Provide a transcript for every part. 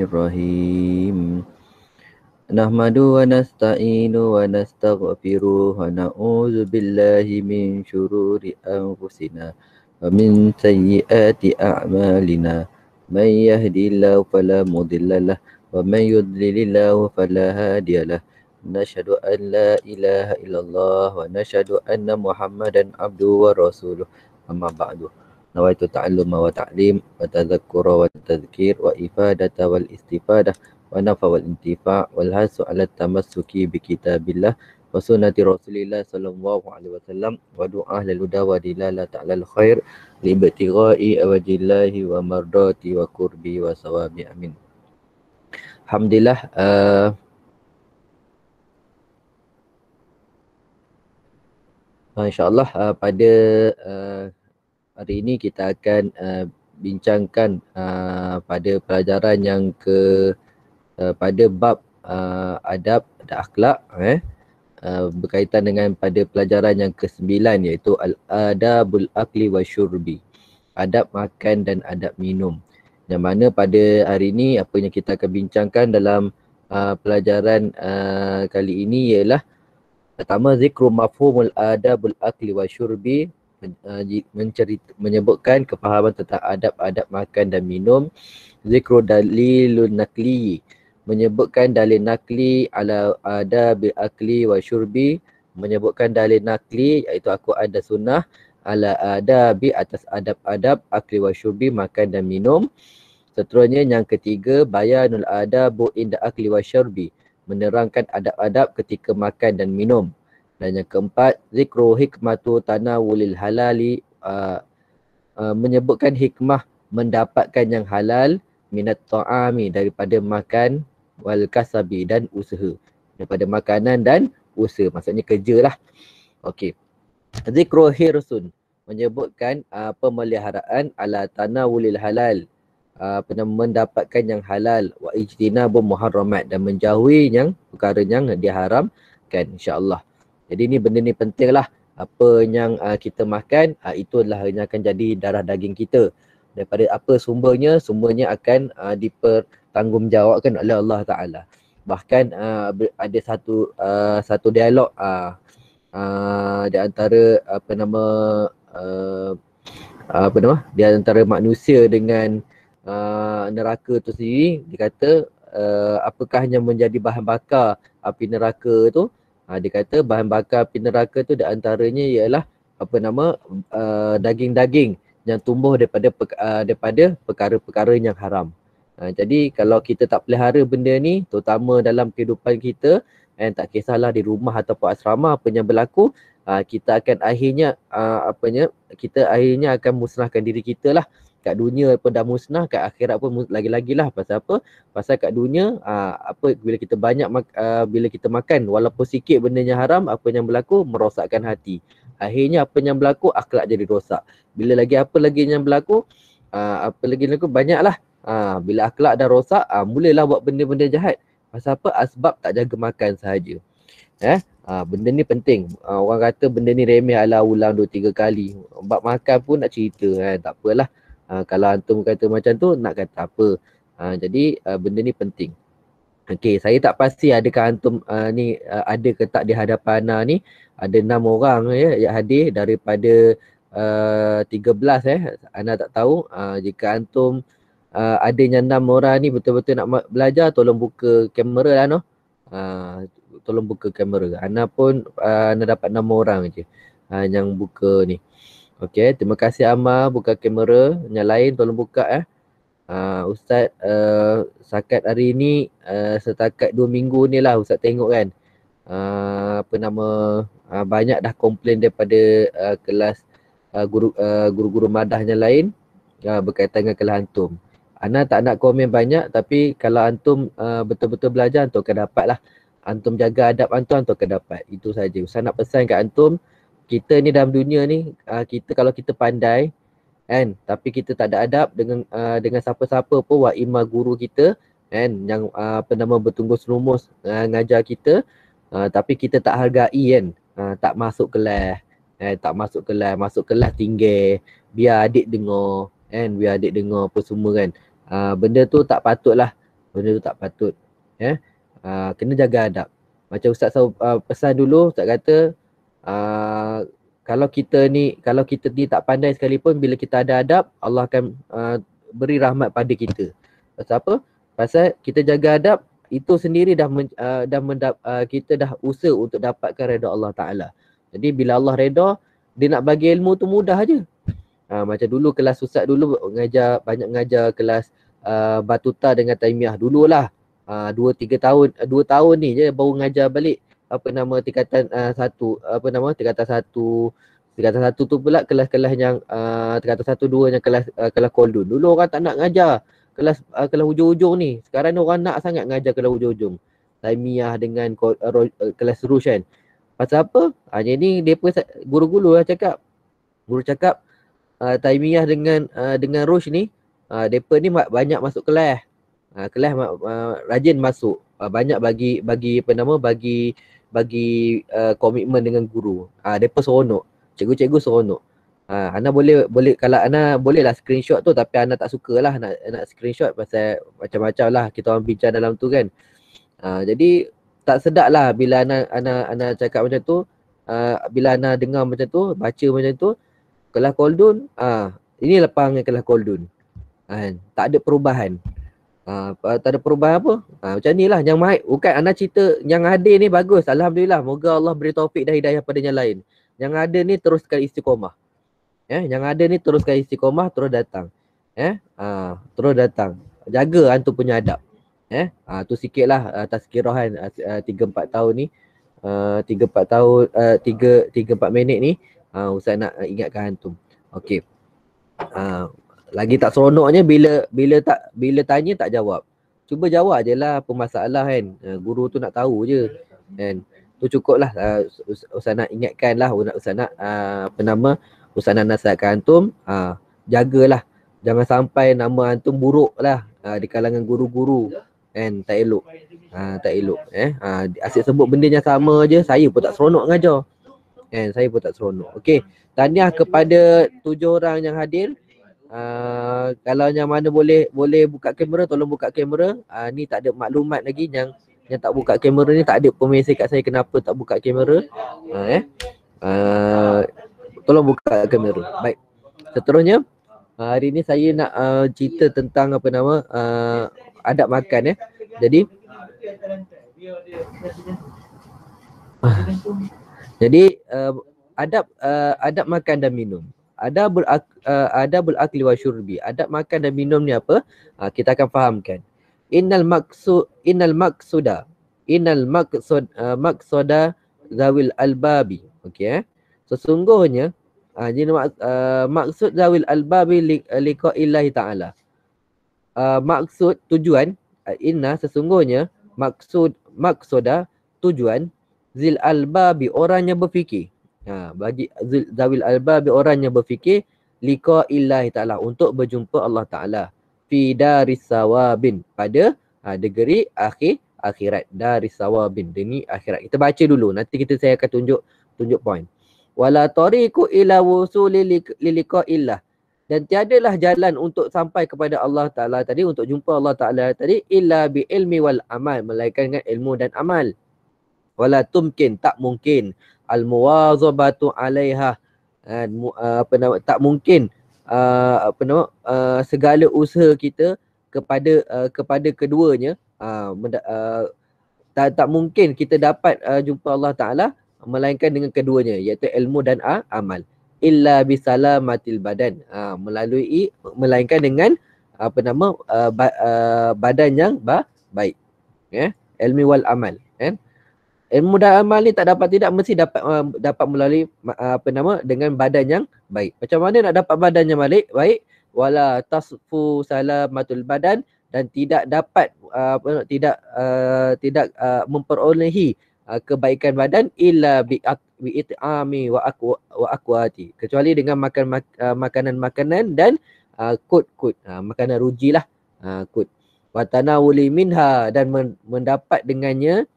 Bismillahirrahmanirrahim. Nahmadu wa nasta'inu wa nastaghfiru wa na'udzu billahi min shururi anfusina wa min sayyiati a'malina. Man yahdihillahu fala mudilla lah, wa man yudlil fala hadiyalah. Nashhadu an la ilaha illallah wa nashhadu anna Muhammadan 'abduhu wa rasuluh. Amma ba'du nawaitu ta'alluma wa ta'lim wa tadhakkura wa tadhkir wa ifadata wal istifadah wa nafa wal intifa wal hasu ala tamassuki bi kitabillah wa sunnati rasulillah sallallahu alaihi wasallam wa du'a lil dawa dilala ta'ala al khair li ibtigai awajillahi wa mardati wa kurbi wa sawabi amin alhamdulillah uh, eh, insyaallah uh, eh, pada uh, hari ini kita akan uh, bincangkan uh, pada pelajaran yang ke uh, pada bab uh, adab dan akhlak eh uh, berkaitan dengan pada pelajaran yang ke-9 iaitu al adabul akli wa syurbi adab makan dan adab minum yang mana pada hari ini apa yang kita akan bincangkan dalam uh, pelajaran uh, kali ini ialah pertama zikru mafhumul adabul akli wa syurbi Eh, mencerit, menyebutkan kefahaman tentang adab-adab makan dan minum zikru dalilun nakli menyebutkan dalil nakli ala adab bil akli wa syurbi menyebutkan dalil nakli iaitu aku ada sunnah ala adab atas adab-adab akli wa syurbi makan dan minum seterusnya yang ketiga bayanul adabu inda akli wa syurbi menerangkan adab-adab ketika makan dan minum dan yang keempat, zikru hikmatu tanawulil halali uh, uh, menyebutkan hikmah mendapatkan yang halal minat ta'ami daripada makan wal kasabi dan usaha. Daripada makanan dan usaha. Maksudnya kerja lah. Okey. Zikru hirsun menyebutkan uh, pemeliharaan ala tanawulil halal uh, apa mendapatkan yang halal wa ijtinabu muharramat dan menjauhi yang perkara yang diharamkan insyaallah jadi ni benda ni penting lah apa yang uh, kita makan uh, itu adalah yang akan jadi darah daging kita daripada apa sumbernya sumbernya akan uh, dipertanggungjawabkan oleh Allah Taala bahkan uh, ada satu uh, satu dialog uh, uh, di antara apa nama uh, apa nama di antara manusia dengan uh, neraka tu sendiri dikata uh, apakah yang menjadi bahan bakar api neraka tu Ha, dia kata bahan bakar api neraka tu di antaranya ialah apa nama uh, daging-daging yang tumbuh daripada uh, daripada perkara-perkara yang haram. Ha, jadi kalau kita tak pelihara benda ni terutama dalam kehidupan kita dan tak kisahlah di rumah ataupun asrama apa yang berlaku uh, kita akan akhirnya uh, apanya kita akhirnya akan musnahkan diri kita lah kat dunia pun dah musnah kat akhirat pun lagi lagi lah pasal apa pasal kat dunia aa, ah, apa bila kita banyak mak, aa, ah, bila kita makan walaupun sikit benda yang haram apa yang berlaku merosakkan hati akhirnya apa yang berlaku akhlak jadi rosak bila lagi apa lagi yang berlaku aa, ah, apa lagi berlaku Banyak lah. bila akhlak dah rosak aa, mulailah buat benda-benda jahat pasal apa Asbab tak jaga makan sahaja eh Ha, benda ni penting. Ha, orang kata benda ni remeh ala ulang dua tiga kali. Bab makan pun nak cerita kan. Tak apalah. Ha, kalau hantu kata macam tu nak kata apa. Ha, jadi uh, benda ni penting. Okey, saya tak pasti adakah hantu uh, ni uh, ada ke tak di hadapan ana ni ada enam orang ya yang hadir daripada uh, belas eh ana tak tahu uh, jika hantu uh, ada yang enam orang ni betul-betul nak belajar tolong buka kamera lah ha, noh. Uh, tolong buka kamera. Ana pun uh, ana dapat enam orang je uh, yang buka ni. Uh, Okey, terima kasih Amar buka kamera. Yang lain tolong buka eh. Uh, Ustaz uh, sakat hari ini uh, setakat dua minggu ni lah Ustaz tengok kan. Uh, apa nama uh, banyak dah komplain daripada uh, kelas uh, guru, uh, guru-guru madah yang lain uh, berkaitan dengan kelas antum. Ana tak nak komen banyak tapi kalau antum uh, betul-betul belajar antum akan dapat lah. Antum jaga adab antum, antum akan dapat. Itu saja. Ustaz nak pesan kat antum, kita ni dalam dunia ni uh, kita kalau kita pandai kan tapi kita tak ada adab dengan uh, dengan siapa-siapa pun wa ima guru kita kan yang uh, apa nama bertunggus rumus uh, ngajar kita uh, tapi kita tak hargai kan uh, tak masuk kelas eh tak masuk kelas masuk kelas tinggi biar adik dengar kan biar adik dengar apa semua kan uh, benda tu tak patut lah, benda tu tak patut ya uh, kena jaga adab macam ustaz uh, pesan dulu ustaz kata Ah, kalau kita ni kalau kita ni tak pandai sekalipun bila kita ada adab Allah akan uh, beri rahmat pada kita. Pasal apa? Pasal kita jaga adab itu sendiri dah men, uh, dah mendap, uh, kita dah usaha untuk dapatkan redha Allah Taala. Jadi bila Allah redha dia nak bagi ilmu tu mudah aja. Ha, macam dulu kelas susat dulu ngajar banyak ngajar kelas uh, Batuta dengan Taimiyah dululah. Ah uh, 2 3 tahun 2 uh, tahun ni je baru ngajar balik apa nama tingkatan uh, satu apa nama tingkatan satu tingkatan satu tu pula kelas-kelas yang uh, tingkatan satu dua yang kelas uh, kelas koldun dulu orang tak nak ngajar kelas uh, kelas hujung-hujung ni sekarang ni orang nak sangat ngajar kelas hujung-hujung Taimiyah dengan uh, uh, kelas Rush kan pasal apa hanya ah, ni depa guru-guru lah cakap guru cakap uh, Taimiyah dengan uh, dengan Rush ni uh, ni banyak masuk kelas uh, kelas uh, rajin masuk uh, banyak bagi bagi apa nama bagi bagi uh, komitmen dengan guru. Ah uh, depa seronok. Cikgu-cikgu seronok. Ah uh, ana boleh boleh kalau ana boleh lah screenshot tu tapi ana tak sukalah nak nak screenshot pasal macam-macam lah kita orang bincang dalam tu kan. Ah uh, jadi tak sedap lah bila ana ana ana cakap macam tu. Ah uh, bila ana dengar macam tu, baca macam tu, kelas coldun, ah uh, ini lepas dengan kelas coldun, ah, Kan? Uh, tak ada perubahan. Uh, tak ada perubahan apa. Ha, uh, macam inilah yang Mahid. Bukan anak cerita yang ada ni bagus. Alhamdulillah. Moga Allah beri taufik dan hidayah pada yang lain. Yang ada ni teruskan istiqomah. Eh, yang ada ni teruskan istiqomah terus datang. Eh, uh, terus datang. Jaga hantu punya adab. Eh, uh, tu sikit lah uh, tazkirah kan uh, 3 tahun ni. Uh, empat 4 tahun, uh, 3-4 minit ni. Uh, usah nak ingatkan hantu. Okey. Uh, lagi tak seronoknya bila bila tak bila tanya tak jawab. Cuba jawab je lah apa masalah kan. Uh, guru tu nak tahu je. Kan. Tu cukup lah. Uh, eh, Ustaz nak ingatkan lah. Ustaz nak uh, ah, apa nama. Ustaz nak nasihatkan antum. Uh, jagalah. Jangan sampai nama antum buruk lah. Uh, di kalangan guru-guru. Kan. Tak elok. Uh, tak elok. Eh. Uh, asyik sebut benda yang sama je. Saya pun tak seronok ngajar. Kan. Saya pun tak seronok. Okay. Tahniah kepada tujuh orang yang hadir. Ah, kalau yang mana boleh boleh buka kamera tolong buka kamera uh, ni tak ada maklumat lagi yang yang tak buka kamera ni tak ada pemesej kat saya kenapa tak buka kamera uh, eh uh, tolong buka kamera baik seterusnya uh, hari ni saya nak uh, cerita tentang apa nama uh, adab makan eh jadi uh, jadi uh, adab uh, adab makan dan minum ada ak, uh, eh, adabul akli wa syurbi adab makan dan minum ni apa uh, kita akan fahamkan innal maksu innal maksuda innal maksud uh, maksuda zawil albabi okey eh sesungguhnya so, ha, uh, jadi uh, maksud zawil albabi liqa'illah li taala uh, maksud tujuan uh, inna sesungguhnya maksud maksuda tujuan zil albabi orangnya berfikir Ha, bagi zawil alba bi orang yang berfikir liqa illahi ta'ala untuk berjumpa Allah Ta'ala fi daris sawabin pada ha, negeri akhir akhirat daris sawabin demi akhirat. Kita baca dulu nanti kita saya akan tunjuk tunjuk point. Wala tariqu ila wusuli liqa illah dan tiadalah jalan untuk sampai kepada Allah Ta'ala tadi untuk jumpa Allah Ta'ala tadi illa bi ilmi wal amal melainkan dengan ilmu dan amal. Wala tumkin tak mungkin al muwazabatu alaiha dan eh, eh, apa nama tak mungkin uh, apa nama uh, segala usaha kita kepada uh, kepada keduanya uh, uh, tak tak mungkin kita dapat uh, jumpa Allah taala melainkan dengan keduanya iaitu ilmu dan uh, amal illa bisalamatil badan uh, melalui melainkan dengan apa nama uh, ba, uh, badan yang ba, baik ya yeah? ilmi wal amal ya yeah? ilmu eh, dan amal ni tak dapat tidak mesti dapat uh, dapat melalui uh, apa nama dengan badan yang baik. Macam mana nak dapat badan yang balik, baik? Wala tasfu salamatul badan dan tidak dapat uh, tidak uh, tidak uh, memperolehi uh, kebaikan badan illa bi bi'itami wa aku wa akuati kecuali dengan makan mak, uh, makanan-makanan dan uh, kut-kut uh, makanan rujilah uh, kut wa tanawuli minha dan mendapat dengannya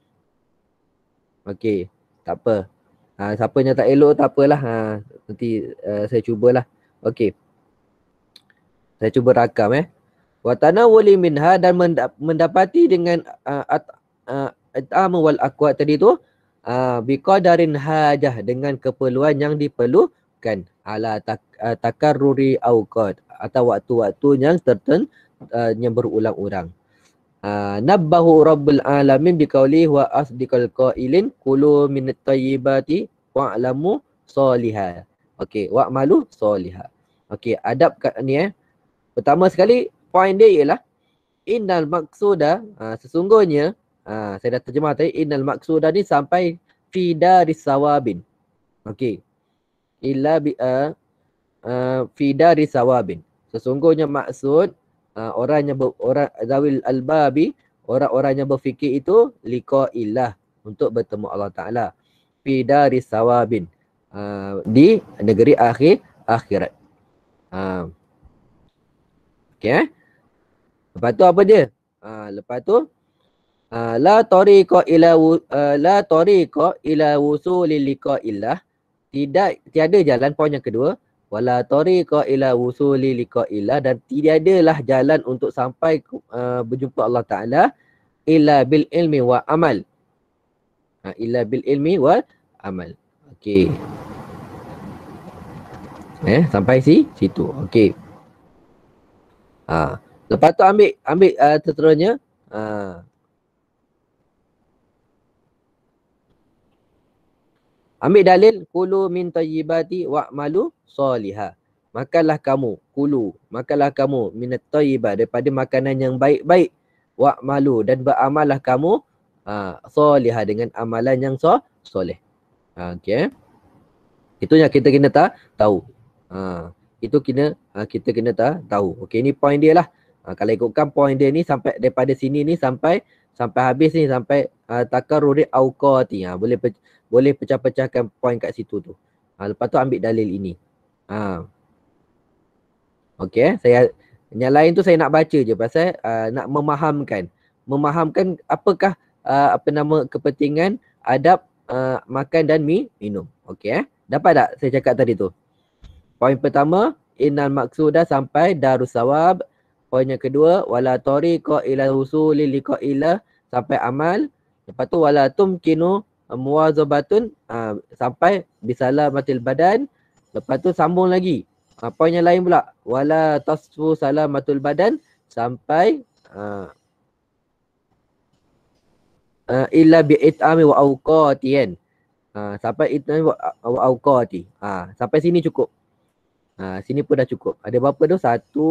Okey, tak apa. Ha, siapa yang tak elok tak apalah. Ha, ah, nanti uh, saya cubalah. Okey. Saya cuba rakam eh. Watana wali minha dan mendapati dengan at'am ah, wal aqwat tadi tu darin hajah dengan keperluan yang diperlukan ala takar ruri awqat atau waktu-waktu yang tertentu yang berulang-ulang. Ah, Nabahu rabbul alamin biqaulih wa asdiqal qailin kulu min tayyibati wa'lamu soliha. Okey, wa'malu soliha. Okey, adab kat ni eh. Pertama sekali, point dia ialah innal maqsuda, ah, sesungguhnya, aa, ah, saya dah terjemah tadi, innal maqsuda ni sampai fida risawabin. Okey. Illa bi'a fida risawabin. Sesungguhnya maksud uh, orang yang ber, orang zawil albabi orang-orang yang berfikir itu liqa illah untuk bertemu Allah Taala fi dari sawabin uh, di negeri akhir akhirat. Uh, ah. okay. Eh? Lepas tu apa dia? Uh, lepas tu uh, la tariqa ila uh, la tariqa ila wusulil liqa illah tidak tiada jalan poin yang kedua wala tariqa ila wusuli liqa'illah dan tiadalah jalan untuk sampai uh, berjumpa Allah Taala illa bil ilmi wa amal. Ha, illa bil ilmi wa amal. Okey. Eh sampai si situ. Okey. Ha, lepas tu ambil ambil uh, eh, seterusnya. Ha, Ambil dalil kulu min tayyibati wa malu soliha. Makanlah kamu, kulu, makanlah kamu min tayyibah daripada makanan yang baik-baik wa malu dan beramallah kamu uh, ha, soliha dengan amalan yang so, soleh. Uh, ha, okay. Itu yang kita kena ta, tahu. Uh, itu kena uh, kita kena ta, tahu. Okay, ni point dia lah. Uh, kalau ikutkan point dia ni sampai daripada sini ni sampai sampai habis ni sampai Ah, takarurid auqati ha ah, boleh pe, boleh pecah-pecahkan poin kat situ tu ha lepas tu ambil dalil ini ha okey eh, saya yang lain tu saya nak baca je pasal uh, nak memahamkan memahamkan apakah uh, apa nama kepentingan adab uh, makan dan mi, minum okey eh dapat tak saya cakap tadi tu poin pertama innal maqsuda sampai darussawab poin yang kedua wala tariqa ila usulil liqa ila sampai amal Lepas tu wala tumkinu uh, muwazabatun ha, sampai bisalah matil badan. Lepas tu sambung lagi. Ha, poin yang lain pula. Wala tasfu salamatul badan sampai ha, uh, illa bi'it'ami wa awqati kan. Ha, sampai itami wa awqati. Ha, sampai sini cukup. Ha, sini pun dah cukup. Ada berapa tu? Satu,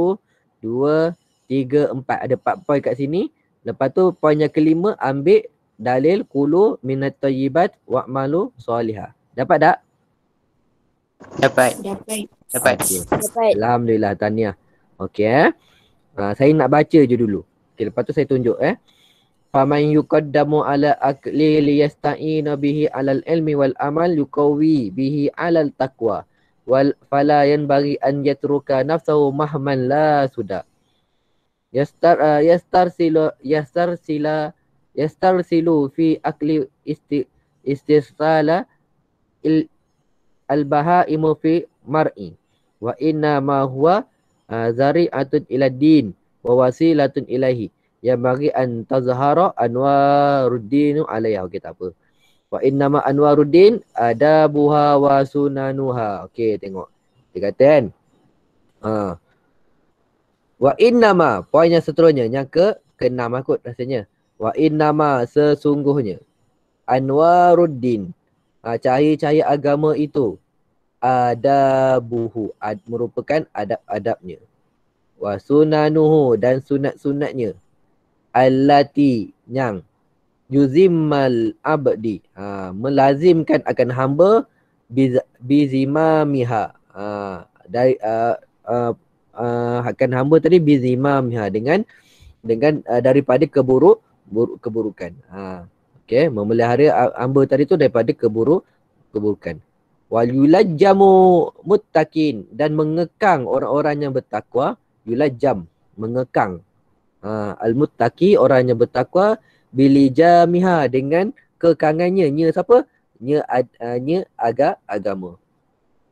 dua, tiga, empat. Ada empat poin kat sini. Lepas tu poin yang kelima ambil dalil kulu minat tayyibat wa malu soliha. Dapat tak? Dapat. Dapat. Okay. Dapat. Alhamdulillah tanya. Okey eh. Ha, saya nak baca je dulu. Okey lepas tu saya tunjuk eh. Faman yuqaddamu ala akli liyasta'ina bihi alal ilmi wal amal yukawi bihi alal taqwa wal fala yanbaghi an yatruka nafsahu mahman la suda. Yastar uh, ah, yastar silo yastar sila yastarsilu fi akli isti, istisala il, al-baha'imu fi mar'i wa inna ma huwa uh, zari'atun ila din wa wasilatun ilahi yang bagi an tazhara anwaruddin alayha okey tak apa wa inna ma anwaruddin ada buha wa sunanuha okey tengok dia kata kan ha uh. wa inna ma poin yang seterusnya yang ke keenam aku lah rasanya Wa innama sesungguhnya Anwaruddin uh, Cahaya-cahaya agama itu Adabuhu ad, Merupakan adab-adabnya Wa sunanuhu dan sunat-sunatnya Allati yang Yuzimmal abdi ha, Melazimkan akan hamba biz, Bizimamiha ha, dari, uh, uh, uh, Akan hamba tadi Bizimamiha dengan dengan uh, daripada keburuk keburukan. Ha. Okey, memelihara hamba tadi tu daripada keburuk keburukan. Wal yulajjamu muttaqin dan mengekang orang-orang yang bertakwa, yulajjam mengekang. Ha, al orang yang bertakwa Bila jamiha dengan kekangannya nya siapa? nya ad, uh, aga, agama.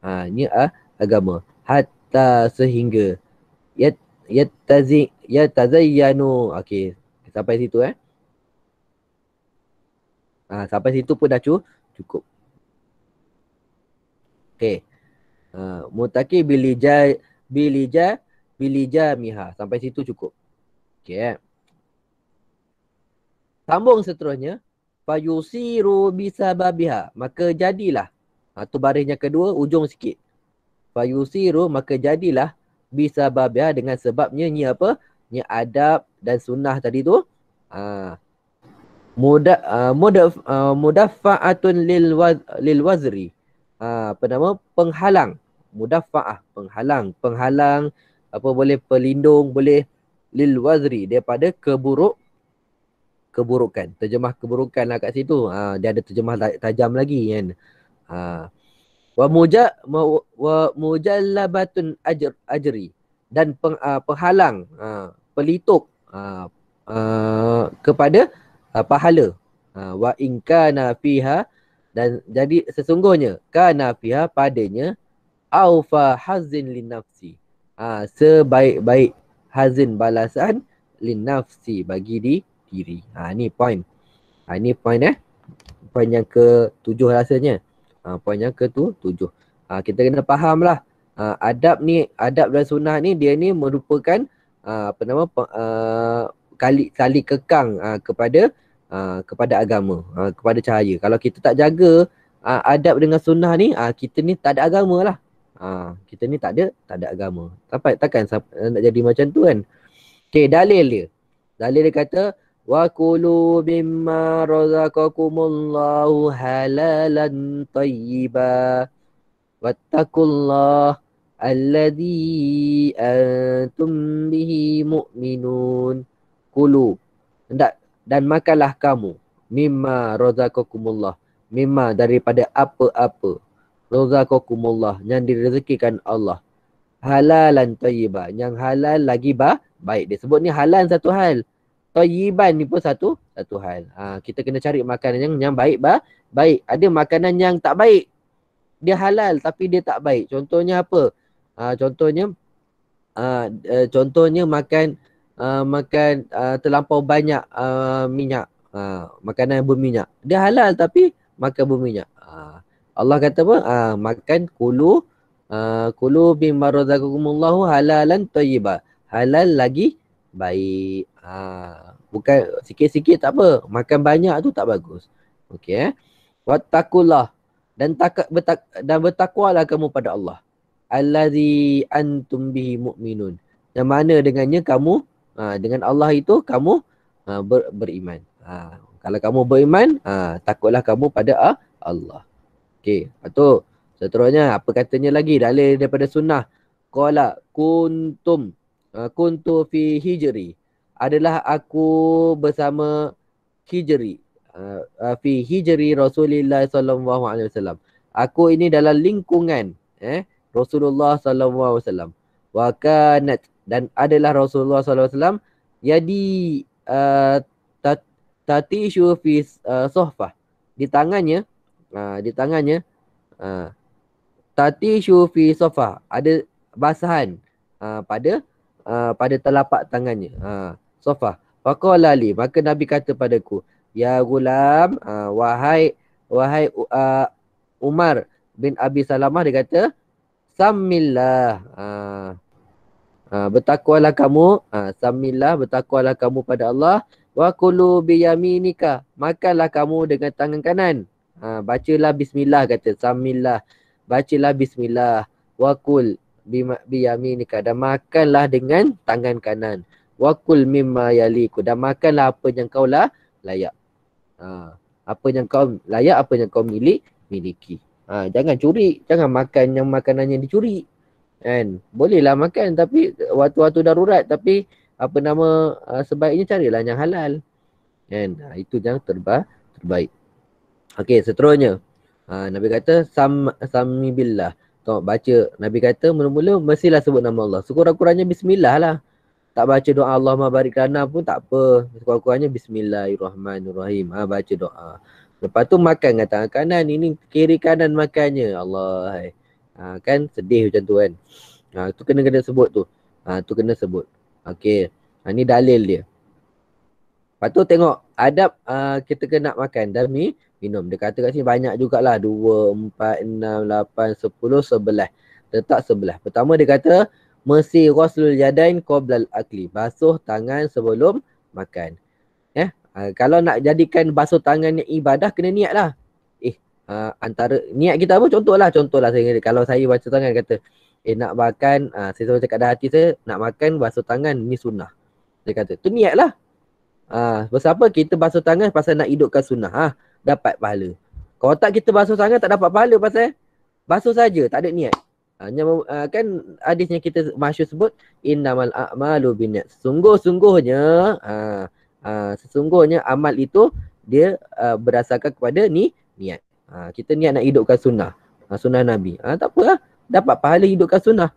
Ha, nya uh, agama. Hatta sehingga yat yat tazik yat tazayyanu. okay, sampai situ eh. Ha, sampai situ pun dah cukup. Okey. Ha, mutaki bilija bilija bilija miha. Sampai situ cukup. Okey. Eh? Sambung seterusnya. Fayusiru bisababiha. Maka jadilah. Ha, tu barisnya kedua, ujung sikit. Fayusiru maka jadilah bisa bisababiha dengan sebabnya ni apa? Ni adab dan sunnah tadi tu. Ha, muda uh, ah, mudaf uh, ah, mudaffaatun lil lil wazri uh, apa nama penghalang mudaffaah penghalang penghalang apa boleh pelindung boleh lil wazri daripada keburuk keburukan terjemah keburukan lah kat situ uh, dia ada terjemah tajam lagi kan uh, wa muja wa mujallabatun ajr ajri dan peng, penghalang uh, pelituk uh, uh, kepada uh, pahala ha, wa in kana fiha dan jadi sesungguhnya kana fiha padanya au fa hazin li nafsi ha, sebaik-baik hazin balasan li nafsi bagi di diri ha ni point ha ni point eh point yang ke tujuh rasanya ha point yang ke tu tujuh ha kita kena fahamlah ha adab ni adab dan sunnah ni dia ni merupakan ha, apa nama pe, uh, kali tali kekang uh, kepada uh, kepada agama uh, kepada cahaya kalau kita tak jaga uh, adab dengan sunnah ni uh, kita ni tak ada agama lah uh, kita ni tak ada tak ada agama sampai takkan nak jadi macam tu kan okey dalil dia dalil dia kata wa kulu bimma razaqakumullahu halalan tayyiba wattaqullah alladhi antum bihi mu'minun kulu hendak dan makanlah kamu mimma razaqakumullah mimma daripada apa-apa razaqakumullah yang direzekikan Allah halalan tayyiba yang halal lagi ba baik dia sebut ni halal satu hal tayyiban ni pun satu satu hal ha, kita kena cari makanan yang yang baik ba baik ada makanan yang tak baik dia halal tapi dia tak baik contohnya apa ha, contohnya ha, eh, contohnya makan Uh, makan uh, terlampau banyak uh, minyak uh, makanan berminyak dia halal tapi makan berminyak uh, Allah kata apa uh, makan kulu uh, kulu bima razaqakumullahu halalan tayyiba halal lagi baik uh, bukan sikit-sikit tak apa makan banyak tu tak bagus okey eh wattaqullah dan tak bertak, dan bertakwalah kamu pada Allah allazi antum bihi mu'minun yang mana dengannya kamu ha, dengan Allah itu kamu ha, ber, beriman. Ha, kalau kamu beriman, ha, takutlah kamu pada ha, Allah. Okey, lepas seterusnya apa katanya lagi dalil daripada sunnah. Qala kuntum uh, kuntu fi hijri adalah aku bersama hijri uh, fi hijri Rasulullah sallallahu alaihi wasallam. Aku ini dalam lingkungan eh Rasulullah sallallahu alaihi wasallam. Wa kanat dan adalah Rasulullah SAW jadi uh, tati syufis uh, sohfah di tangannya uh, di tangannya uh, tati syufi sofa ada basahan uh, pada uh, pada telapak tangannya uh, sofa faqala li maka nabi kata padaku ya gulam uh, wahai wahai uh, Umar bin Abi Salamah dia kata samillah uh, Ha, bertakwalah kamu ha, samillah bertakwalah kamu pada Allah wa kulu biyaminika makanlah kamu dengan tangan kanan ha, bacalah bismillah kata samillah bacalah bismillah wa kul biyaminika dan makanlah dengan tangan kanan wa kul mimma yaliku dan makanlah apa yang kau lah layak ha, apa yang kau layak apa yang kau milik miliki ha, jangan curi jangan makan yang makanan yang dicuri kan bolehlah makan tapi waktu-waktu darurat tapi apa nama uh, sebaiknya carilah yang halal kan ha, itu yang terba terbaik okey seterusnya ha, nabi kata sam samibillah. tengok baca nabi kata mula-mula mestilah sebut nama Allah sekurang-kurangnya bismillah lah tak baca doa Allah mabarik lana pun tak apa sekurang-kurangnya bismillahirrahmanirrahim ha, baca doa lepas tu makan tangan kanan ini kiri kanan makannya Allah hai ha, kan sedih macam tu kan ha, tu kena kena sebut tu ha, tu kena sebut okey ha, ni dalil dia lepas tu tengok adab uh, kita kena makan dan ni minum dia kata kat sini banyak jugaklah dua, empat, enam, lapan, sepuluh sebelah, tetap sebelah pertama dia kata mesti ghuslul yadain qoblal akli basuh tangan sebelum makan eh uh, kalau nak jadikan basuh tangan ni ibadah kena niat lah uh, antara niat kita apa contohlah contohlah saya kalau saya baca tangan kata eh nak makan uh, saya selalu cakap dah hati saya nak makan basuh tangan ni sunnah dia kata tu niat lah. uh, apa kita basuh tangan pasal nak hidupkan sunnah ha dapat pahala kalau tak kita basuh tangan tak dapat pahala pasal eh, basuh saja tak ada niat hanya uh, kan hadisnya kita masyhur sebut innamal a'malu binniat sungguh-sungguhnya uh, uh, sesungguhnya amal itu dia uh, berdasarkan kepada ni niat Ha, kita niat nak hidupkan sunnah. Ha, sunnah Nabi. Ha, tak apa lah. Dapat pahala hidupkan sunnah.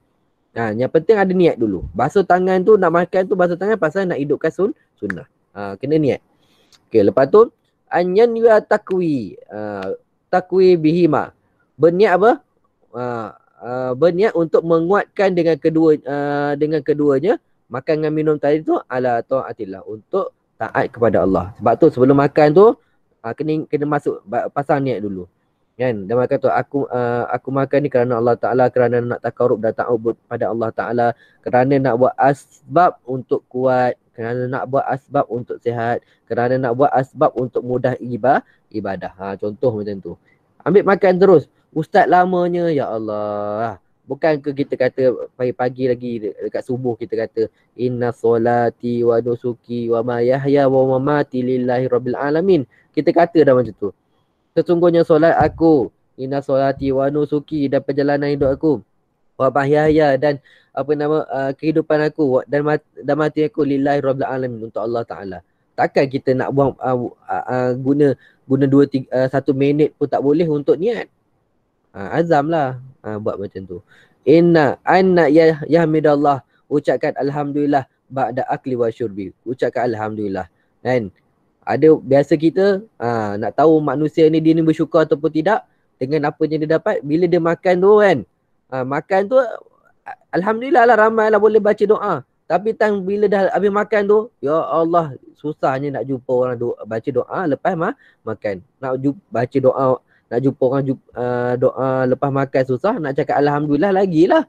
Ha, yang penting ada niat dulu. Basuh tangan tu, nak makan tu basuh tangan pasal nak hidupkan sun, sunnah. Ha, kena niat. Okey, lepas tu. Anyan yuwa ha, takwi. Uh, takwi bihima. Berniat apa? Uh, uh, berniat untuk menguatkan dengan kedua uh, dengan keduanya makan dan minum tadi tu ala atau atillah untuk taat kepada Allah. Sebab tu sebelum makan tu uh, kena kena masuk pasang niat dulu kan dan maka tu aku uh, aku makan ni kerana Allah Taala kerana nak takarub dan ta'ubud pada Allah Taala kerana nak buat asbab untuk kuat kerana nak buat asbab untuk sihat kerana nak buat asbab untuk mudah ibadah ibadah ha contoh macam tu ambil makan terus ustaz lamanya ya Allah Bukan ke kita kata pagi-pagi lagi dekat subuh kita kata inna solati wa nusuki wa ma wa ma lillahi rabbil alamin kita kata dah macam tu sesungguhnya solat aku inna solati wa nusuki dan perjalanan hidup aku wa bahyaya dan apa nama uh, kehidupan aku dan mati, dan mati aku lillahi rabbil alamin untuk Allah taala takkan kita nak buang uh, uh, uh, guna guna 2 uh, satu minit pun tak boleh untuk niat uh, ah, azamlah uh, ah, buat macam tu inna anna ya yahmidallah ucapkan alhamdulillah ba'da akli wa syurbi ucapkan alhamdulillah kan ada biasa kita aa, ha, nak tahu manusia ni dia ni bersyukur ataupun tidak dengan apa yang dia dapat bila dia makan tu kan aa, ha, makan tu Alhamdulillah lah ramai lah boleh baca doa tapi tang bila dah habis makan tu Ya Allah susahnya nak jumpa orang do- baca doa lepas mah makan nak ju- baca doa nak jumpa orang ju- uh, ha, doa lepas makan susah nak cakap Alhamdulillah lagi lah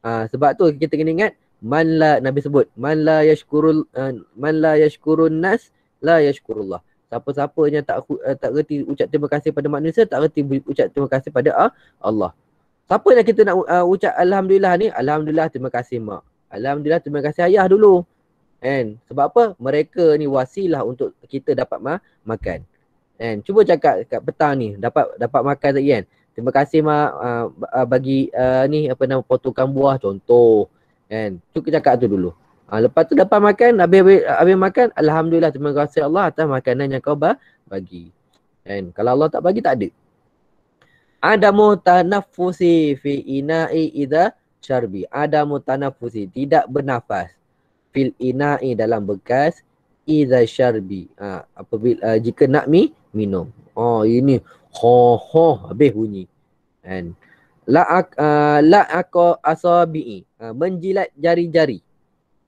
aa, sebab tu kita kena ingat man la, Nabi sebut man la yashkurul uh, man la yashkurun nas la yashkurullah siapa-siapa yang tak uh, tak reti ucap terima kasih pada manusia tak reti ucap terima kasih pada uh, Allah siapa yang kita nak uh, ucap alhamdulillah ni alhamdulillah terima kasih mak alhamdulillah terima kasih ayah dulu kan sebab apa mereka ni wasilah untuk kita dapat ma- makan kan cuba cakap kat petang ni dapat dapat makan tadi kan terima kasih mak uh, bagi uh, ni apa nama potongan buah contoh kan cuba cakap tu dulu Ha, lepas tu dapat makan, habis, habis, habis makan, Alhamdulillah terima kasih Allah atas makanan yang kau bagi. Kan? Kalau Allah tak bagi, tak ada. Adamu tanafusi fi ina'i idha syarbi. Adamu tanafusi, tidak bernafas. Fil ina'i dalam bekas idha syarbi. Ha, apabila, uh, jika nak mi, minum. Oh ini, ho ho, habis bunyi. Kan? La'ak uh, la asabi'i, uh, menjilat jari-jari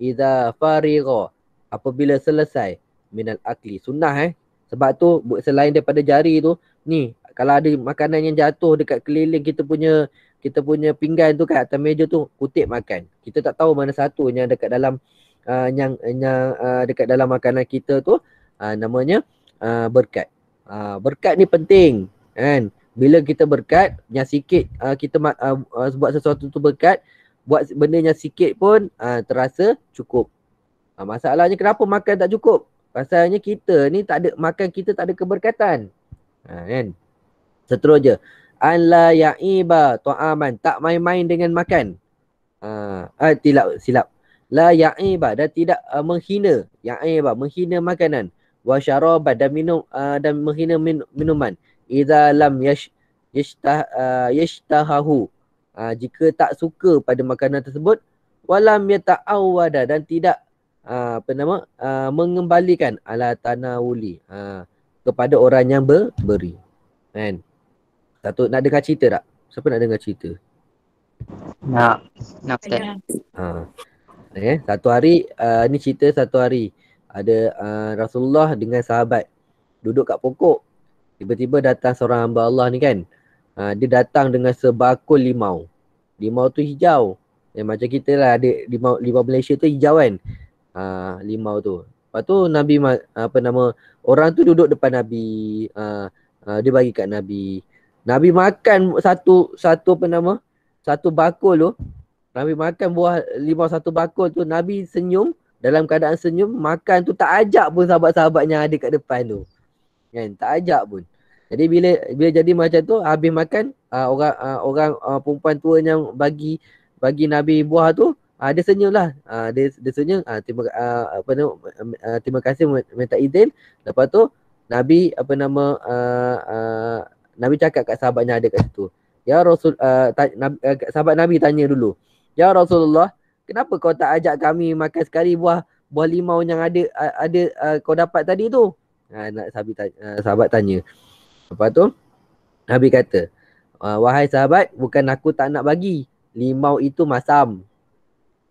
idza farigha apabila selesai minal akli sunnah eh sebab tu selain daripada jari tu ni kalau ada makanan yang jatuh dekat keliling kita punya kita punya pinggan tu kan atas meja tu kutip makan kita tak tahu mana satu yang dekat dalam uh, yang yang uh, dekat dalam makanan kita tu uh, namanya uh, berkat uh, berkat ni penting kan bila kita berkat yang sikit uh, kita uh, uh, buat sesuatu tu berkat buat benda yang sikit pun uh, terasa cukup. Uh, masalahnya kenapa makan tak cukup? Pasalnya kita ni tak ada makan kita tak ada keberkatan. Ha uh, kan? Seterusnya an la ya'iba ta'aman tak main-main dengan makan. Ah uh, uh, silap silap. La ya'iba dan tidak uh, menghina. Ya'iba menghina makanan wa syaraba dan minum uh, dan menghina minuman. Idza lam yash yashtah uh, yashtahahu Uh, jika tak suka pada makanan tersebut walam yata'awwada dan tidak uh, apa nama uh, mengembalikan ala tanawuli uh, kepada orang yang beri. Kan? Satu nak dengar cerita tak? Siapa nak dengar cerita? Nak. Nak Ustaz. Ha. Okay. Eh, satu hari, uh, ni cerita satu hari. Ada uh, Rasulullah dengan sahabat duduk kat pokok. Tiba-tiba datang seorang hamba Allah ni kan. Ha, dia datang dengan sebakul limau. Limau tu hijau. Eh, macam kita lah ada limau, limau Malaysia tu hijau kan. Uh, limau tu. Lepas tu Nabi apa nama orang tu duduk depan Nabi uh, uh, dia bagi kat Nabi. Nabi makan satu satu apa nama satu bakul tu. Nabi makan buah limau satu bakul tu. Nabi senyum dalam keadaan senyum makan tu tak ajak pun sahabat-sahabatnya ada kat depan tu. Kan? Tak ajak pun. Jadi bila bila jadi macam tu habis makan uh, orang uh, orang uh, perempuan tua yang bagi bagi Nabi buah tu uh, dia senyumlah. Uh, dia dia senyum uh, terima uh, apa nama uh, terima kasih minta izin. Lepas tu Nabi apa nama uh, uh, Nabi cakap kat sahabatnya ada kat situ. Ya Rasul uh, ta, Nabi, uh, sahabat Nabi tanya dulu. Ya Rasulullah, kenapa kau tak ajak kami makan sekali buah buah limau yang ada uh, ada uh, kau dapat tadi tu? Ha uh, nak sahabat tanya. Uh, sahabat tanya. Lepas tu Nabi kata ah, Wahai sahabat bukan aku tak nak bagi Limau itu masam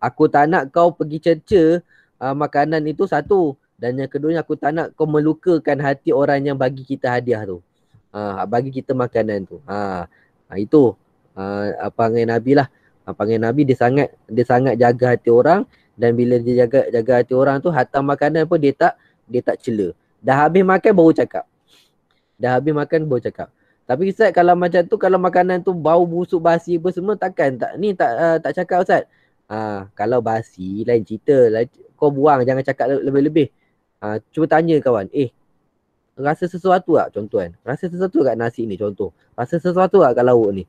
Aku tak nak kau pergi cerca uh, Makanan itu satu Dan yang kedua aku tak nak kau melukakan hati orang yang bagi kita hadiah tu uh, Bagi kita makanan tu uh, Itu uh, panggil Nabi lah Panggil Nabi dia sangat dia sangat jaga hati orang Dan bila dia jaga, jaga hati orang tu Hatta makanan pun dia tak dia tak cela Dah habis makan baru cakap Dah habis makan baru cakap. Tapi Ustaz kalau macam tu kalau makanan tu bau busuk basi apa semua takkan tak ni tak uh, tak cakap Ustaz. Ah kalau basi lain cerita lain kau buang jangan cakap lebih-lebih. Ah cuba tanya kawan. Eh rasa sesuatu tak contoh kan? Rasa sesuatu tak nasi ni contoh. Rasa sesuatu tak kat lauk ni?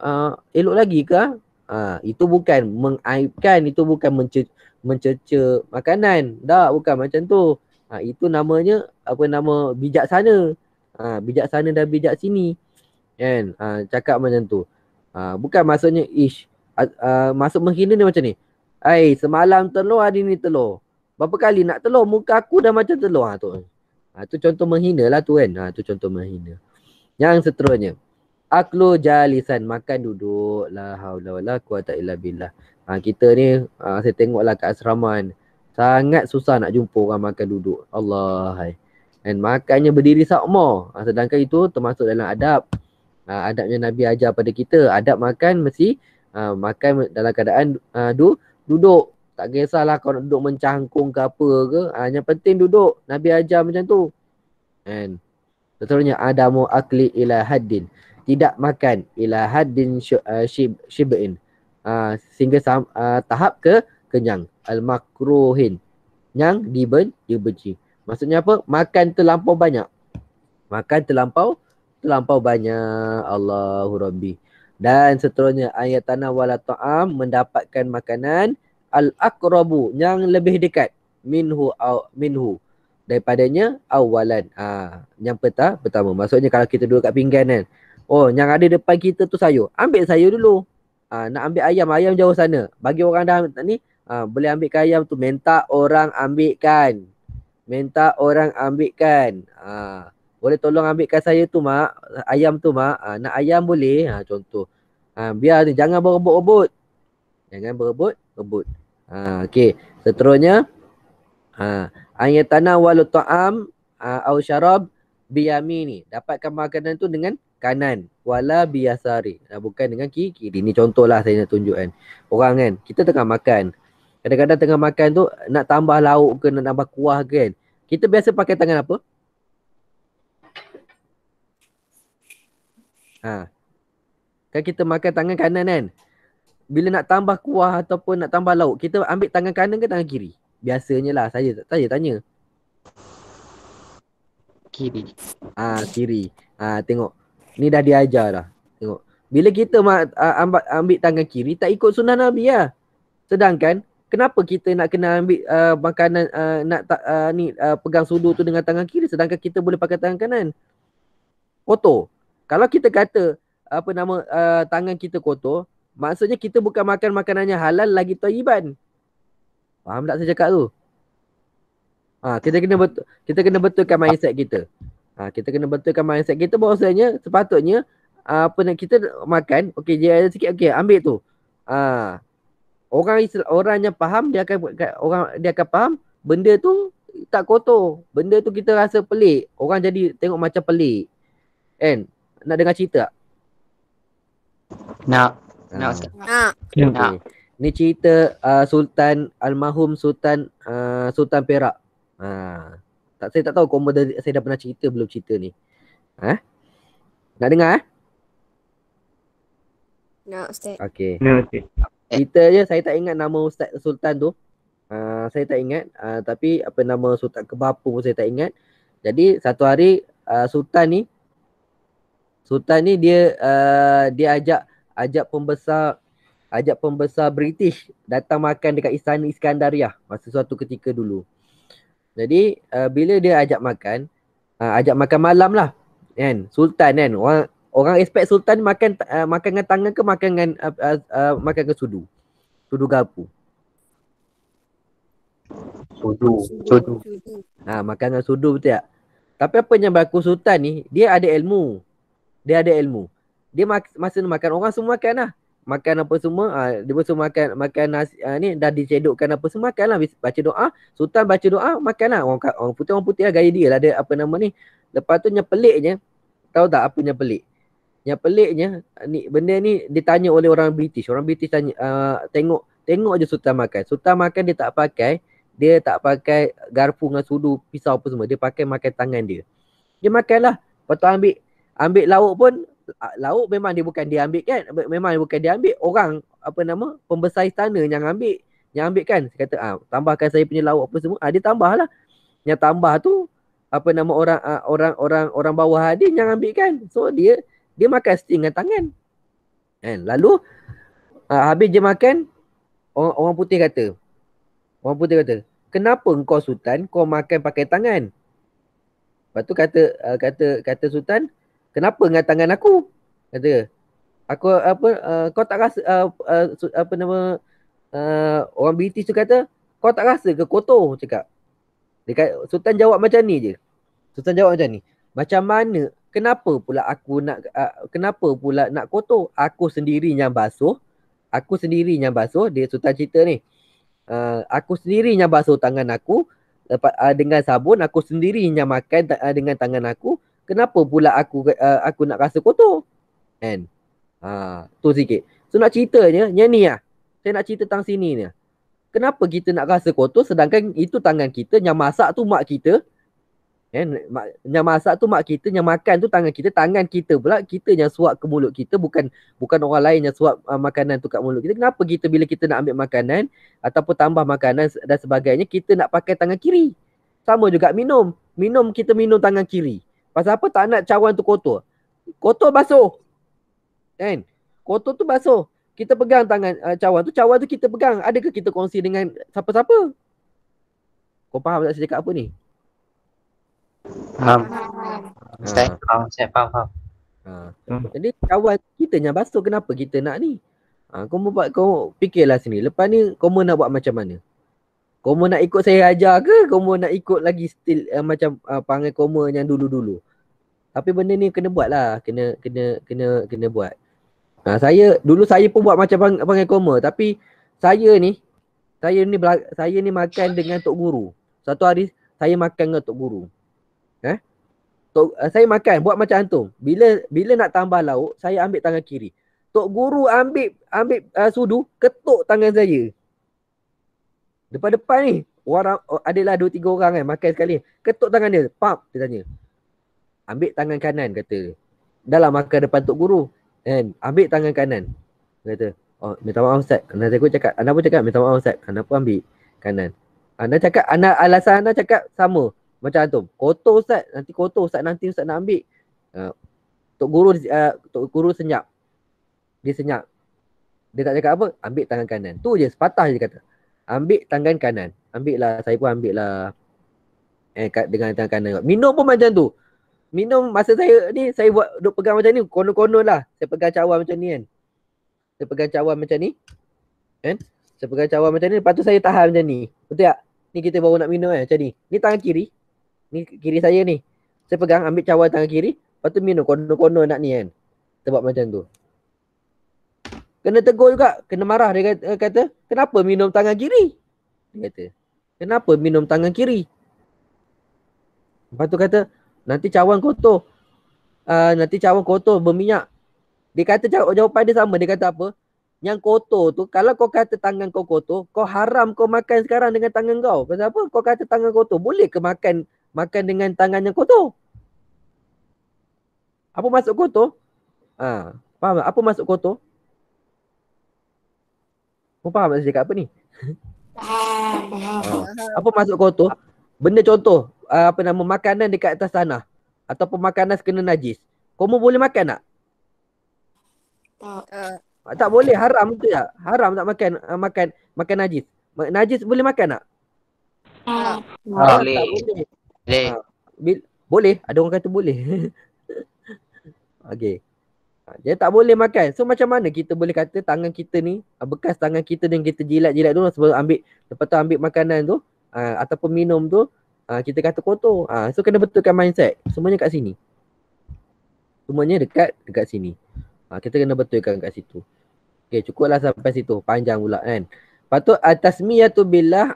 Uh, elok lagi ke? Ah? ah itu bukan mengaibkan itu bukan mencer- mencerca makanan. Dah bukan macam tu. Ah itu namanya apa nama bijaksana ha, bijak sana dan bijak sini kan ha, cakap macam tu ha, bukan maksudnya ish uh, masuk menghina ni macam ni ai semalam telur hari ni telur berapa kali nak telur muka aku dah macam telur ha, tu ha, tu contoh menghina lah tu kan ha, tu contoh menghina yang seterusnya aklu jalisan makan duduk la haula wala quwata illa billah ha, kita ni ha, saya tengoklah kat asrama kan sangat susah nak jumpa orang makan duduk Allah hai. And makannya berdiri sakma. Ah, ha, sedangkan itu termasuk dalam adab. Ha, adabnya Nabi ajar pada kita. Adab makan mesti ha, makan dalam keadaan ha, du, duduk. Tak kisahlah kau nak duduk mencangkung ke apa ke. Ha, yang penting duduk. Nabi ajar macam tu. And seterusnya adamu akli ila haddin. Tidak makan ila haddin sy- syib- syib'in. Ha, sehingga sam- uh, tahap ke kenyang. Al-makruhin. Yang diben, dibenci. Maksudnya apa? Makan terlampau banyak. Makan terlampau terlampau banyak. Allahu Rabbi. Dan seterusnya ayat tanah wala ta'am mendapatkan makanan al-aqrabu yang lebih dekat minhu au minhu daripadanya awalan. Ah, ha, yang peta, pertama. Maksudnya kalau kita duduk kat pinggan kan. Oh, yang ada depan kita tu sayur. Ambil sayur dulu. Ha, nak ambil ayam, ayam jauh sana. Bagi orang dah ni, ha, boleh ambil ayam tu. Minta orang ambilkan minta orang ambilkan. Ha. Boleh tolong ambilkan saya tu mak, ayam tu mak. Ha. Nak ayam boleh, ha, contoh. Ha, biar ni, jangan berebut-rebut. Jangan berebut-rebut. Ha, Okey, seterusnya. Ha, Ayat tanah walau ta'am ha, au syarab biyami ni. Dapatkan makanan tu dengan kanan. Wala biyasari. Ha, bukan dengan kiri. Ini contohlah saya nak tunjukkan. Orang kan, kita tengah makan. Kadang-kadang tengah makan tu nak tambah lauk ke nak tambah kuah ke kan. Kita biasa pakai tangan apa? Ha. Kan kita makan tangan kanan kan. Bila nak tambah kuah ataupun nak tambah lauk, kita ambil tangan kanan ke tangan kiri? Biasanya lah saya saya tanya. Kiri. Ha, kiri. Ha, tengok. Ni dah diajar dah. Tengok. Bila kita ma- ambil tangan kiri, tak ikut sunnah Nabi lah. Sedangkan kenapa kita nak kena ambil uh, makanan uh, nak ta, uh, ni uh, pegang sudu tu dengan tangan kiri sedangkan kita boleh pakai tangan kanan kotor kalau kita kata apa nama uh, tangan kita kotor maksudnya kita bukan makan makanannya halal lagi taiban faham tak saya cakap tu ha, kita kena betul kita kena betulkan mindset kita ha, kita kena betulkan mindset kita bahawasanya sepatutnya uh, apa nak kita makan okey dia ada sikit okey ambil tu Ah, orang Islam, orang yang faham dia akan orang dia akan faham benda tu tak kotor. Benda tu kita rasa pelik. Orang jadi tengok macam pelik. Kan? Nak dengar cerita tak? Nak. Ah. Nak. Nak. Okay. Ni cerita uh, Sultan Almarhum Sultan uh, Sultan Perak. Ha. Tak saya tak tahu komo saya dah pernah cerita belum cerita ni. Ha? Nak dengar eh? Nak, Ustaz. Okey. Nak, Ustaz. Cerita je saya tak ingat nama Ustaz Sultan tu. Uh, saya tak ingat uh, tapi apa nama Sultan Kebapu pun saya tak ingat. Jadi satu hari uh, Sultan ni Sultan ni dia uh, dia ajak ajak pembesar ajak pembesar British datang makan dekat istana Iskandaria masa suatu ketika dulu. Jadi uh, bila dia ajak makan, uh, ajak makan malam lah kan. Sultan kan orang Orang expect sultan makan uh, makan dengan tangan ke makan dengan uh, uh, uh, makan dengan sudu. Sudu garpu. Sudu, sudu. Ha makan dengan sudu betul tak? Tapi apa yang berlaku sultan ni, dia ada ilmu. Dia ada ilmu. Dia mak- masa makan orang semua makan lah. Makan apa semua, uh, dia pun semua makan makan nasi uh, ni dah dicedokkan apa semua makan lah. Baca doa, sultan baca doa makan lah. Orang, orang putih orang putih lah gaya dia lah ada apa nama ni. Lepas tu yang peliknya, tahu tak apa nyepelik? Yang peliknya ni benda ni ditanya oleh orang British. Orang British tanya uh, tengok tengok aja sultan makan. Sultan makan dia tak pakai dia tak pakai garpu dengan sudu pisau apa semua. Dia pakai makan tangan dia. Dia makanlah. Lepas tu ambil ambil lauk pun ah, lauk memang dia bukan dia ambil kan memang bukan dia ambil orang apa nama pembesar istana yang ambil yang ambil kan dia kata ah tambahkan saya punya lauk apa semua ah dia tambahlah yang tambah tu apa nama orang ah, orang orang orang bawah dia yang ambil kan so dia dia makan steak dengan tangan. Kan? Lalu uh, habis dia makan orang, orang putih kata. Orang putih kata, "Kenapa engkau sultan kau makan pakai tangan?" Lepas tu kata uh, kata kata sultan, "Kenapa dengan tangan aku?" Kata, "Aku apa uh, kau tak rasa uh, uh, apa nama uh, orang British tu kata, "Kau tak rasa ke kotor?" cakap. Dekat sultan jawab macam ni je. Sultan jawab macam ni. Macam mana kenapa pula aku nak uh, kenapa pula nak kotor aku sendiri yang basuh aku sendiri yang basuh dia sultan cerita ni uh, aku sendiri yang basuh tangan aku uh, dengan sabun aku sendiri yang makan uh, dengan tangan aku kenapa pula aku uh, aku nak rasa kotor kan uh, tu sikit so nak ceritanya yang ni ah saya nak cerita tentang sini ni kenapa kita nak rasa kotor sedangkan itu tangan kita yang masak tu mak kita Eh, mak, yang masak tu mak kita, yang makan tu tangan kita, tangan kita pula kita yang suap ke mulut kita bukan bukan orang lain yang suap uh, makanan tu kat mulut kita. Kenapa kita bila kita nak ambil makanan ataupun tambah makanan dan sebagainya kita nak pakai tangan kiri? Sama juga minum. Minum kita minum tangan kiri. Pasal apa tak nak cawan tu kotor? Kotor basuh. Kan? Kotor tu basuh. Kita pegang tangan uh, cawan tu, cawan tu kita pegang. Adakah kita kongsi dengan siapa-siapa? Kau faham tak saya cakap apa ni? Faham. Hmm. Saya hmm. faham, saya faham, Ha. Jadi kawan kita yang basuh kenapa kita nak ni? Ha, kau membuat kau fikirlah sini. Lepas ni kau mau nak buat macam mana? Kau mau nak ikut saya ajar ke? Kau mau nak ikut lagi still uh, macam uh, ah, panggil koma yang dulu-dulu. Tapi benda ni kena buat lah. Kena, kena, kena, kena buat. Ha, saya, dulu saya pun buat macam panggil, panggil koma. Tapi saya ni, saya ni, saya ni makan dengan Tok Guru. Satu hari saya makan dengan Tok Guru. Eh? Tok, eh, saya makan buat macam antum. Bila bila nak tambah lauk, saya ambil tangan kiri. Tok guru ambil ambil uh, sudu, ketuk tangan saya. Depan-depan ni, orang oh, adalah dua tiga orang kan makan sekali. Ketuk tangan dia, pap dia tanya. Ambil tangan kanan kata. Dalam makan depan tok guru. Kan, ambil tangan kanan. Kata, oh minta maaf ustaz. Anda saya cakap, anda pun cakap minta maaf ustaz. Anda pun ambil kanan. Anda cakap, anda alasan anda cakap sama. Macam tu. Kotor Ustaz. Nanti kotor Ustaz. Nanti Ustaz nak ambil. Uh, Tok Guru uh, Tok Guru senyap. Dia senyap. Dia tak cakap apa. Ambil tangan kanan. Tu je. Sepatah je dia kata. Ambil tangan kanan. Ambil lah. Saya pun ambil lah. Eh, dengan tangan kanan. Minum pun macam tu. Minum masa saya ni. Saya buat duk pegang macam ni. Konon-konon lah. Saya pegang cawan macam ni kan. Saya pegang cawan macam ni. Kan? Saya pegang cawan macam ni. Lepas tu saya tahan macam ni. Betul tak? Ni kita baru nak minum kan eh, macam ni. Ni tangan kiri. Ni kiri saya ni. Saya pegang ambil cawan tangan kiri. Lepas tu minum kono-kono nak ni kan. Sebab macam tu. Kena tegur juga. Kena marah dia kata, kata kenapa minum tangan kiri? Dia kata. Kenapa minum tangan kiri? Lepas tu kata nanti cawan kotor. Uh, nanti cawan kotor berminyak. Dia kata jawapan dia sama. Dia kata apa? Yang kotor tu kalau kau kata tangan kau kotor, kau haram kau makan sekarang dengan tangan kau. Pasal apa? Kau kata tangan kotor, boleh ke makan makan dengan tangan yang kotor. Apa masuk kotor? Ha, faham tak? Apa masuk kotor? Kau faham tak saya apa ni? Ha, apa masuk kotor? Benda contoh, ah, apa nama, makanan dekat atas tanah. Atau pemakanan sekena najis. Kau boleh makan tak? Tak. Ah, tak boleh, haram tu ya. Haram tak makan ah, makan makan najis. Najis boleh makan tak? Tak. Tak boleh. Boleh. Ha, bil- boleh. Ada orang kata boleh. Okey. Ah, dia tak boleh makan. So macam mana kita boleh kata tangan kita ni, ah, bekas tangan kita yang kita jilat-jilat dulu sebelum ambil, lepas tu ambil makanan tu, aa, ataupun minum tu, aa, kita kata kotor. Aa, so kena betulkan mindset. Semuanya kat sini. Semuanya dekat, dekat sini. Aa, kita kena betulkan kat situ. Okay, cukuplah sampai situ. Panjang pula kan. Lepas tu, atasmiyatu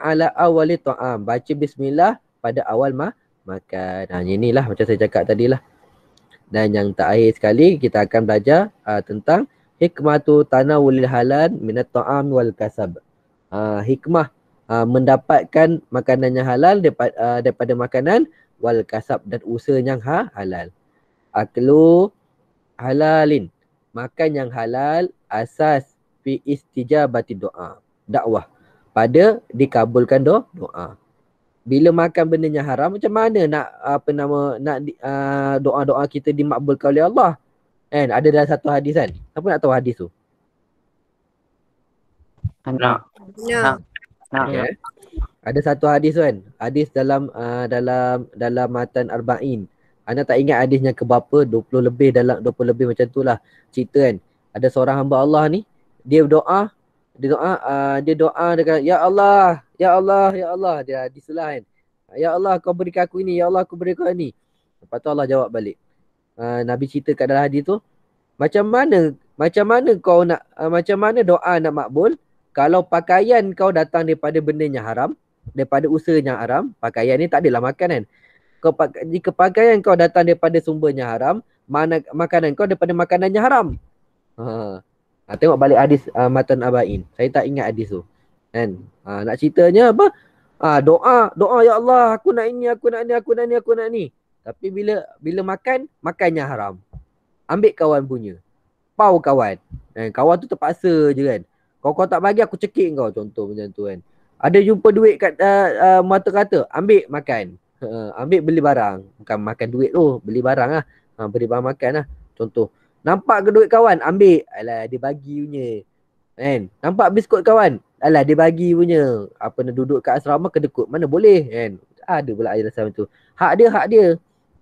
ala awali ta'am. Baca bismillah pada awal ma makan. Ha, inilah macam saya cakap tadi lah. Dan yang terakhir sekali kita akan belajar uh, tentang tanah wulil halal minat ta'am wal kasab. Uh, hikmah uh, mendapatkan makanan yang halal daripada, uh, daripada makanan wal kasab dan usaha yang ha, halal. Aklu halalin. Makan yang halal asas fi istijabati doa. Dakwah. Pada dikabulkan doa. doa bila makan benda yang haram macam mana nak apa nama nak uh, doa-doa kita dimakbulkan oleh Allah kan ada dalam satu hadis kan siapa nak tahu hadis tu nak nak ya. nak ya. ada satu hadis kan hadis dalam uh, dalam dalam matan arbain anda tak ingat hadisnya ke berapa 20 lebih dalam 20 lebih macam tu lah cerita kan ada seorang hamba Allah ni dia doa dia doa uh, dia doa dekat ya Allah Ya Allah, Ya Allah dia di sebelah kan. Ya Allah kau berikan aku ini, Ya Allah aku berikan ini. Lepas tu Allah jawab balik. Uh, Nabi cerita kat dalam hadis tu. Macam mana, macam mana kau nak, uh, macam mana doa nak makbul. Kalau pakaian kau datang daripada benda yang haram. Daripada usaha yang haram. Pakaian ni tak adalah makan kan. Kau, jika pakaian kau datang daripada sumber yang haram. Mana, makanan kau daripada makanan yang haram. Uh, tengok balik hadis uh, Matan Abain. Saya tak ingat hadis tu. Kan? Ha, nak ceritanya apa? Ha, doa, doa ya Allah, aku nak ini, aku nak ini, aku nak ini, aku nak ini. Tapi bila bila makan, makannya haram. Ambil kawan punya. Pau kawan. Eh, kawan tu terpaksa je kan. Kau kau tak bagi aku cekik kau contoh macam tu kan. Ada jumpa duit kat uh, uh, mata kata, ambil makan. Uh, ambil beli barang. Bukan makan duit tu, beli barang lah. Uh, ha, beli barang makan lah. Contoh. Nampak ke duit kawan? Ambil. Alah, dia bagi punya. Kan? Nampak biskut kawan? Alah dia bagi punya. Apa nak duduk kat asrama kedekut mana boleh kan? Ada pula air macam tu. Hak dia, hak dia.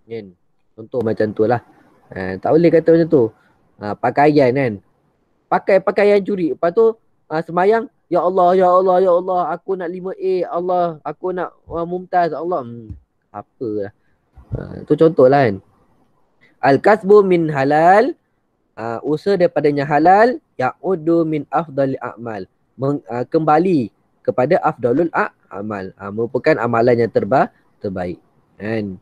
Kan? Contoh macam tu lah. Eh, tak boleh kata macam tu. Ha, pakaian kan? Pakai pakaian curi. Lepas tu ha, semayang. Ya Allah, ya Allah, ya Allah. Aku nak lima a Allah, aku nak uh, mumtaz. Allah. Hmm, apa lah. Ha, tu contoh lah kan. Al-kasbu min halal uh, usaha daripadanya halal ya'udu min afdal a'mal Meng, uh, kembali kepada afdalul a'mal uh, merupakan amalan yang terba- terbaik kan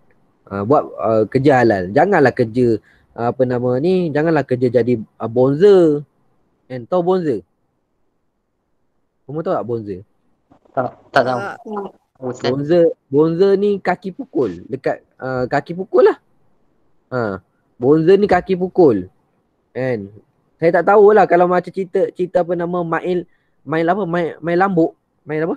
uh, buat uh, kerja halal janganlah kerja uh, apa nama ni janganlah kerja jadi uh, bonzer kan tahu bonzer kamu tahu tak bonzer tak tak tahu bonzer bonzer ni kaki pukul dekat uh, kaki pukul lah ha uh, bonzer ni kaki pukul Kan? Saya tak tahu lah kalau macam cerita cerita apa nama Mail Mail apa? Mail Mail Lambuk. Mail apa?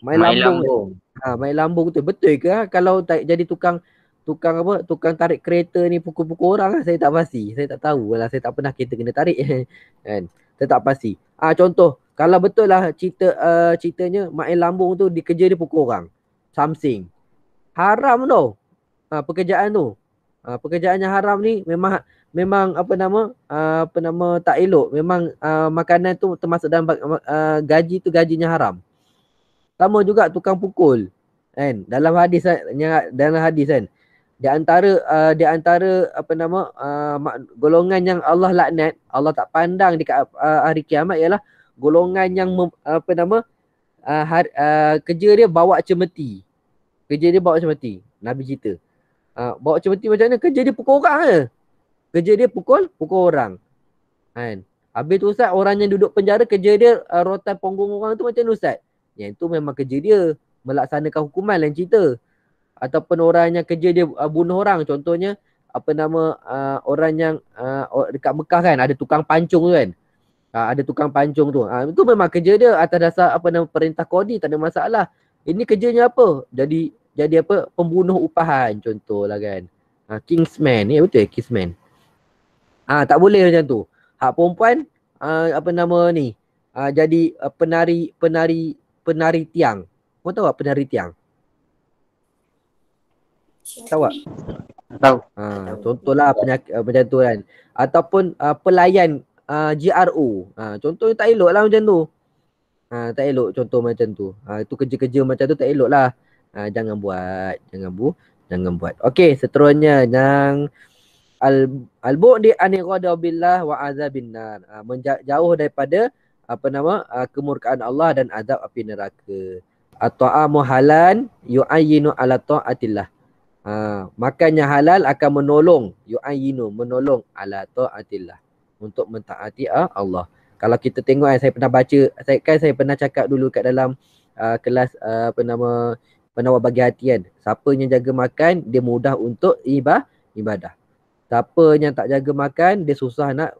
Mail Lambung. Ha, Mail Lambung tu betul ke ah, kalau tak jadi tukang tukang apa? Tukang tarik kereta ni pukul-pukul orang lah. saya tak pasti. Saya tak tahulah saya tak pernah kereta kena tarik. kan? Saya tak pasti. Ah ha, contoh kalau betul lah cerita uh, ceritanya Mail Lambung tu dikerja dia pukul orang. Something. Haram tu, Ha, pekerjaan tu. Ha, pekerjaannya haram ni memang memang apa nama uh, apa nama tak elok memang uh, makanan tu termasuk dalam uh, gaji tu gajinya haram sama juga tukang pukul kan dalam hadis kan? dalam hadis kan di antara uh, di antara apa nama uh, golongan yang Allah laknat Allah tak pandang dekat uh, hari kiamat ialah golongan yang mem, apa nama uh, har, uh, kerja dia bawa cemeti kerja dia bawa cemeti nabi cerita uh, bawa cemeti macam mana kerja dia pukul orang je kerja dia pukul pukul orang kan habis tu ustaz orang yang duduk penjara kerja dia uh, rotan punggung orang tu macam ustaz yang tu memang kerja dia melaksanakan hukuman lain cerita ataupun orang yang kerja dia uh, bunuh orang contohnya apa nama uh, orang yang uh, dekat Mekah kan ada tukang pancung tu kan uh, ada tukang pancung tu uh, itu memang kerja dia atas dasar apa nama perintah kodi tak ada masalah ini kerjanya apa jadi jadi apa pembunuh upahan contohlah kan uh, kingsman ya betul ya kingsman Ha, tak boleh macam tu. Hak perempuan uh, apa nama ni? Uh, jadi uh, penari penari penari tiang. Kau tahu tak penari tiang? Tahu tak? Tahu. Ha, contohlah penyakit macam tu kan. Ataupun uh, pelayan uh, GRO. Ha, contohnya tak elok lah macam tu. Ha, tak elok contoh macam tu. Ha, itu kerja-kerja macam tu tak elok lah. Ha, jangan buat. Jangan bu. Jangan buat. Okey seterusnya yang al al bu'di an ghadab billah wa azabin nar uh, ah, menjauh daripada apa nama uh, kemurkaan Allah dan azab api neraka ata'amu halan yu'ayyinu ala ta'atillah uh, makannya halal akan menolong yu'ayyinu menolong ala ta'atillah untuk mentaati uh, Allah kalau kita tengok kan saya pernah baca saya kan saya pernah cakap dulu kat dalam uh, kelas uh, apa nama penawar bagi hati kan siapa yang jaga makan dia mudah untuk ibadah ibadah siapa yang tak jaga makan dia susah nak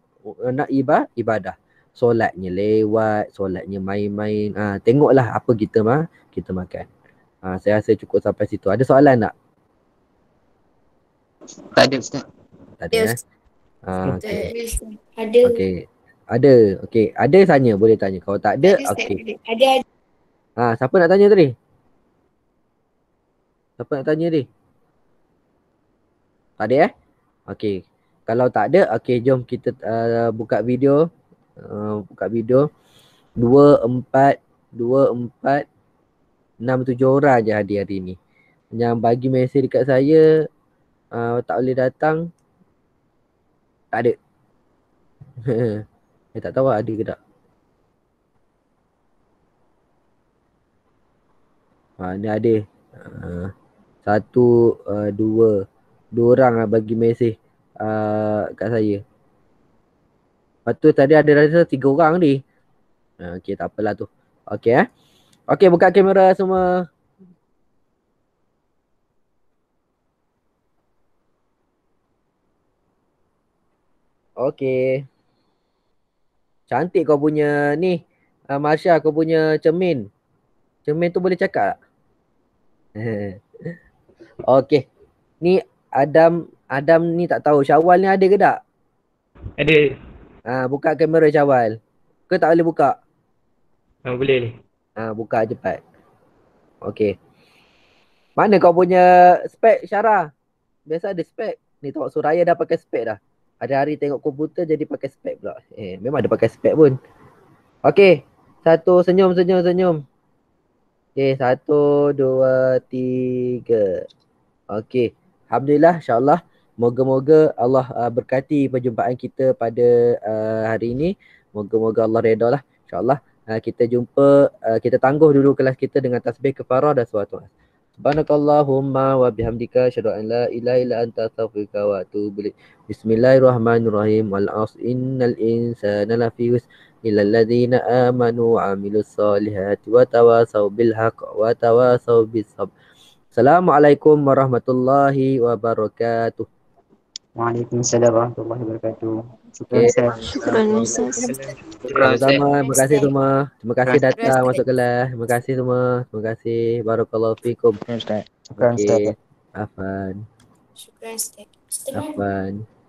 nak ibadah ibadah solatnya lewat solatnya main-main ah ha, tengoklah apa kita mah kita makan ha, saya rasa cukup sampai situ ada soalan tak tak ada ustaz tak ada ya? ha, okay. ada okay. ada okey ada tanya boleh tanya kalau tak ada okey ada ha, siapa nak tanya tadi siapa nak tanya tadi tak ada eh Okey. Kalau tak ada, okey jom kita uh, buka video. Uh, buka video. dua empat, dua empat, enam tujuh orang je hadir hari ni. Yang bagi mesej dekat saya uh, tak boleh datang. Tak ada. saya tak tahu lah ada ke tak. Ha, ni ada. Uh, satu, uh, dua. Dua orang lah bagi mesej uh, kat saya. Lepas tu tadi ada rasa tiga orang ni. Uh, ah, okay tak apalah tu. Okay eh. Okay buka kamera semua. Okay. Cantik kau punya ni. Uh, Marsha kau punya cermin. Cermin tu boleh cakap tak? okay. Ni Adam Adam ni tak tahu Syawal ni ada ke tak? Ada. Ha buka kamera Syawal. Kau tak boleh buka? Tak ha, boleh ni. Ha buka cepat. Okey. Mana kau punya spek Syara? Biasa ada spek. Ni tengok Suraya dah pakai spek dah. Hari-hari tengok komputer jadi pakai spek pula. Eh memang ada pakai spek pun. Okey. Satu senyum senyum senyum. Okey, satu, dua, tiga. Okey. Alhamdulillah, insyaAllah. Moga-moga Allah uh, berkati perjumpaan kita pada uh, hari ini. Moga-moga Allah reda lah. InsyaAllah uh, kita jumpa, uh, kita tangguh dulu kelas kita dengan tasbih kefarah dan suatu. Subhanakallahumma wa bihamdika syadu an la ilaha illa anta astaghfiruka wa atubu ilaik. Bismillahirrahmanirrahim. Wal innal insana lafi Illa alladhina amanu wa 'amilus solihati wa tawasaw bil haqq wa tawasaw bis sabr. Assalamualaikum warahmatullahi wabarakatuh. Waalaikumsalam warahmatullahi wabarakatuh. Syukran Ustaz. Syukran Ustaz. Terima kasih. Terima kasih semua. Terima kasih datang masuk kelas. Terima kasih semua. Terima kasih. Barakallahu fikum. Terima kasih. Syukran Ustaz. Afan. Syukran Ustaz. Afan. Syukur.